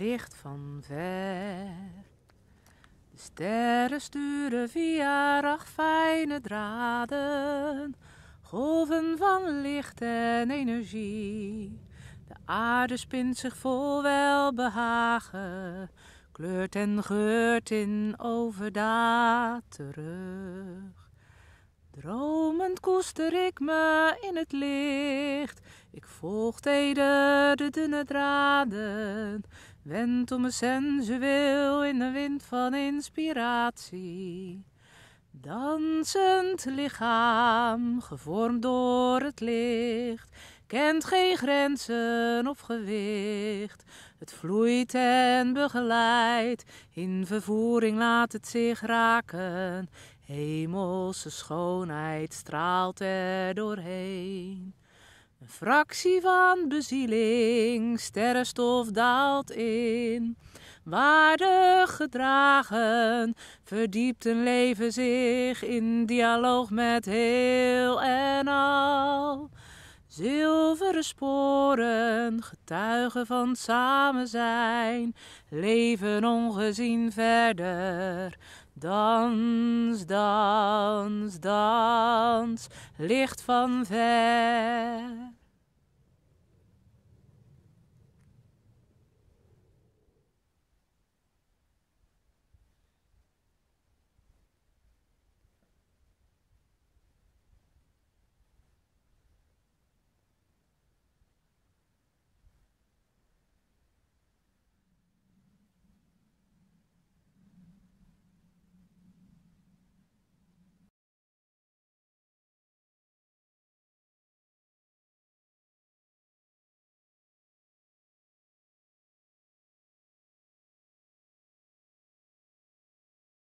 licht van ver. De sterren sturen via ragfijne draden, golven van licht en energie. De aarde spint zich vol welbehagen, kleurt en geurt in overdaad terug. Dromend koester ik me in het licht. Ik volg teder de dunne draden om me sensueel in de wind van inspiratie. Dansend lichaam, gevormd door het licht, kent geen grenzen of gewicht. Het vloeit en begeleidt, in vervoering laat het zich raken. Hemelse schoonheid straalt er doorheen. Een fractie van bezieling, sterrenstof daalt in. Waardig gedragen, verdiept een leven zich in dialoog met heel en al. Zilveren sporen, getuigen van samen zijn, leven ongezien verder. Dans, dans, dans, licht van ver.